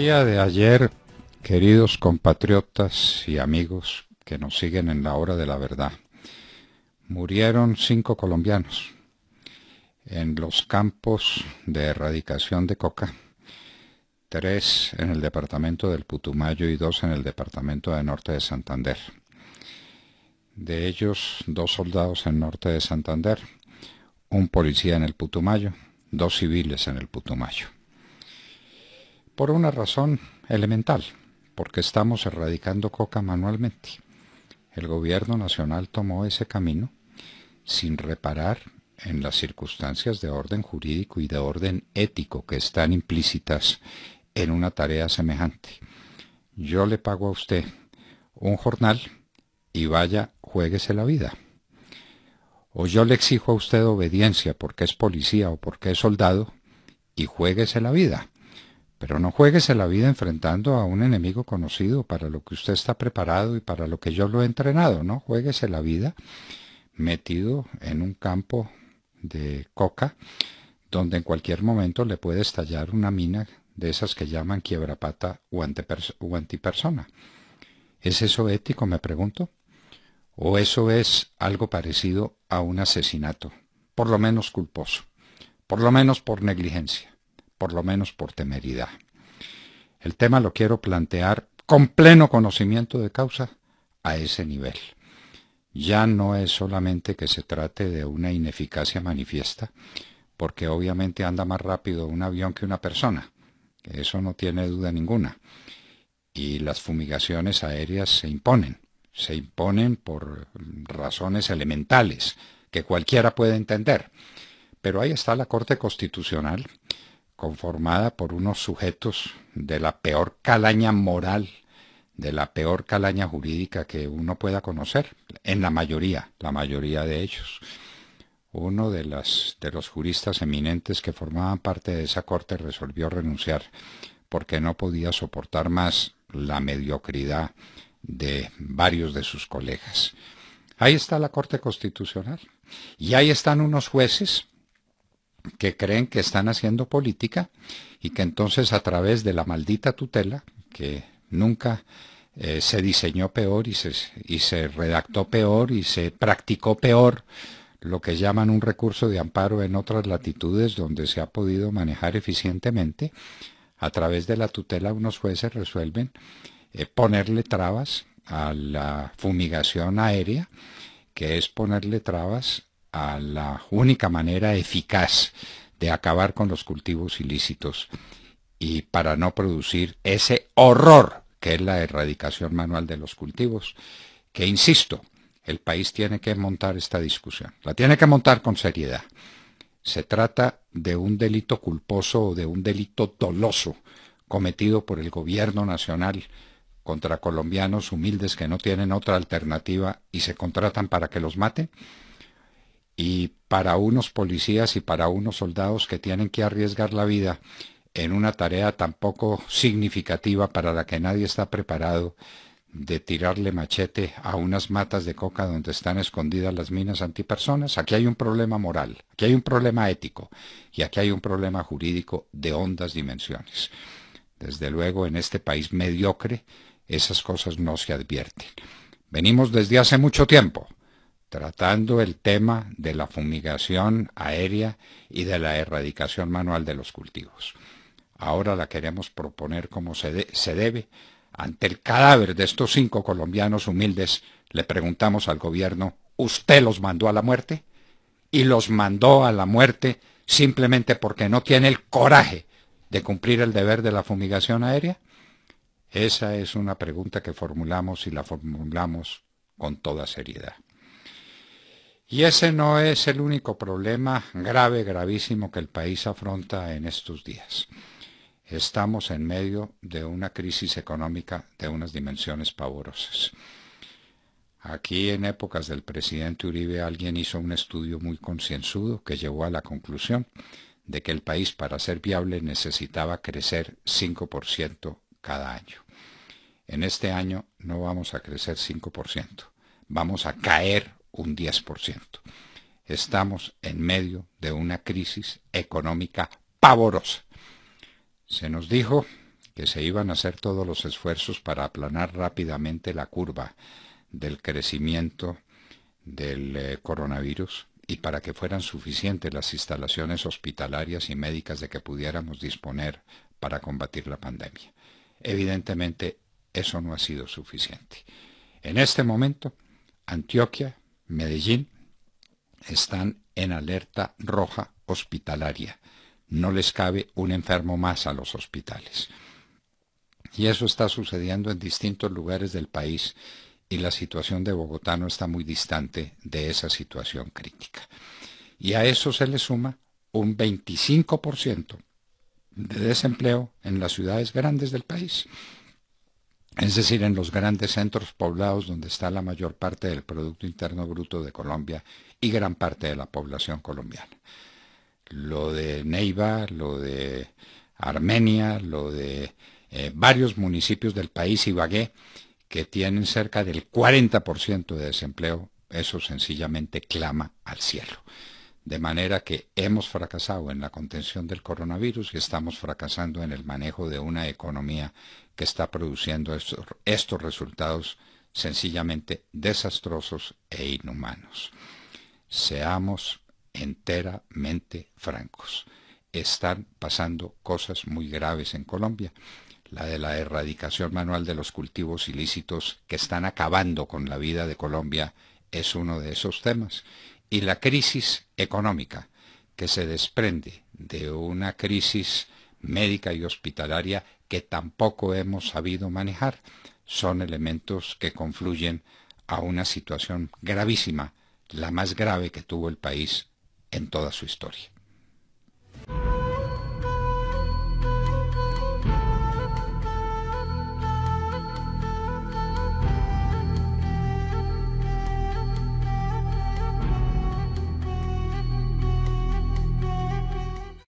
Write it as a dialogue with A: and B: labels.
A: día de ayer, queridos compatriotas y amigos que nos siguen en la hora de la verdad, murieron cinco colombianos en los campos de erradicación de coca, tres en el departamento del Putumayo y dos en el departamento de Norte de Santander. De ellos, dos soldados en Norte de Santander, un policía en el Putumayo, dos civiles en el Putumayo. Por una razón elemental, porque estamos erradicando coca manualmente. El gobierno nacional tomó ese camino sin reparar en las circunstancias de orden jurídico y de orden ético que están implícitas en una tarea semejante. Yo le pago a usted un jornal y vaya, juéguese la vida. O yo le exijo a usted obediencia porque es policía o porque es soldado y juéguese la vida. Pero no juegues la vida enfrentando a un enemigo conocido para lo que usted está preparado y para lo que yo lo he entrenado, ¿no? Juegues la vida metido en un campo de coca donde en cualquier momento le puede estallar una mina de esas que llaman quiebrapata o, o antipersona. ¿Es eso ético, me pregunto? ¿O eso es algo parecido a un asesinato, por lo menos culposo, por lo menos por negligencia? por lo menos por temeridad. El tema lo quiero plantear con pleno conocimiento de causa a ese nivel. Ya no es solamente que se trate de una ineficacia manifiesta, porque obviamente anda más rápido un avión que una persona, eso no tiene duda ninguna. Y las fumigaciones aéreas se imponen, se imponen por razones elementales que cualquiera puede entender. Pero ahí está la Corte Constitucional conformada por unos sujetos de la peor calaña moral, de la peor calaña jurídica que uno pueda conocer, en la mayoría, la mayoría de ellos. Uno de, los juristas eminentes que formaban parte de esa corte resolvió renunciar porque no podía soportar más la mediocridad de varios de sus colegas. Ahí está la Corte Constitucional y ahí están unos jueces que creen que están haciendo política y que entonces a través de la maldita tutela, que nunca eh, se diseñó peor y se, y se redactó peor y se practicó peor, lo que llaman un recurso de amparo en otras latitudes donde se ha podido manejar eficientemente, a través de la tutela unos jueces resuelven eh, ponerle trabas a la fumigación aérea, que es ponerle trabas a la única manera eficaz de acabar con los cultivos ilícitos y para no producir ese horror que es la erradicación manual de los cultivos, que insisto, el país tiene que montar esta discusión, la tiene que montar con seriedad. Se trata de un delito culposo o de un delito doloso cometido por el gobierno nacional contra colombianos humildes que no tienen otra alternativa y se contratan para que los mate. Y para unos policías y para unos soldados que tienen que arriesgar la vida en una tarea tan poco significativa para la que nadie está preparado, de tirarle machete a unas matas de coca donde están escondidas las minas antipersonas. Aquí hay un problema moral, aquí hay un problema ético y aquí hay un problema jurídico de hondas dimensiones. Desde luego en este país mediocre esas cosas no se advierten. Venimos desde hace mucho tiempo tratando el tema de la fumigación aérea y de la erradicación manual de los cultivos. Ahora la queremos proponer como se, se debe. Ante el cadáver de estos cinco colombianos humildes, le preguntamos al gobierno, ¿usted los mandó a la muerte? Y los mandó a la muerte simplemente porque no tiene el coraje de cumplir el deber de la fumigación aérea? Esa es una pregunta que formulamos y la formulamos con toda seriedad. Y ese no es el único problema grave, gravísimo que el país afronta en estos días. Estamos en medio de una crisis económica de unas dimensiones pavorosas. Aquí en épocas del presidente Uribe alguien hizo un estudio muy concienzudo que llevó a la conclusión de que el país para ser viable necesitaba crecer 5% cada año. En este año no vamos a crecer 5%, vamos a caer un 10%. Estamos en medio de una crisis económica pavorosa. Se nos dijo que se iban a hacer todos los esfuerzos para aplanar rápidamente la curva del crecimiento del eh, coronavirus y para que fueran suficientes las instalaciones hospitalarias y médicas de que pudiéramos disponer para combatir la pandemia. Evidentemente, eso no ha sido suficiente. En este momento, Antioquia Medellín están en alerta roja hospitalaria. No les cabe un enfermo más a los hospitales. Y eso está sucediendo en distintos lugares del país y la situación de Bogotá no está muy distante de esa situación crítica. Y a eso se le suma un 25% de desempleo en las ciudades grandes del país es decir, en los grandes centros poblados donde está la mayor parte del Producto Interno Bruto de Colombia y gran parte de la población colombiana. Lo de Neiva, lo de Armenia, lo de eh, varios municipios del país, Ibagué, que tienen cerca del 40% de desempleo, eso sencillamente clama al cielo. De manera que hemos fracasado en la contención del coronavirus y estamos fracasando en el manejo de una economía que está produciendo estos, resultados sencillamente desastrosos e inhumanos. Seamos enteramente francos. Están pasando cosas muy graves en Colombia. La de la erradicación manual de los cultivos ilícitos que están acabando con la vida de Colombia es uno de esos temas y la crisis económica que se desprende de una crisis médica y hospitalaria que tampoco hemos sabido manejar son elementos que confluyen a una situación gravísima, la más grave que tuvo el país en toda su historia.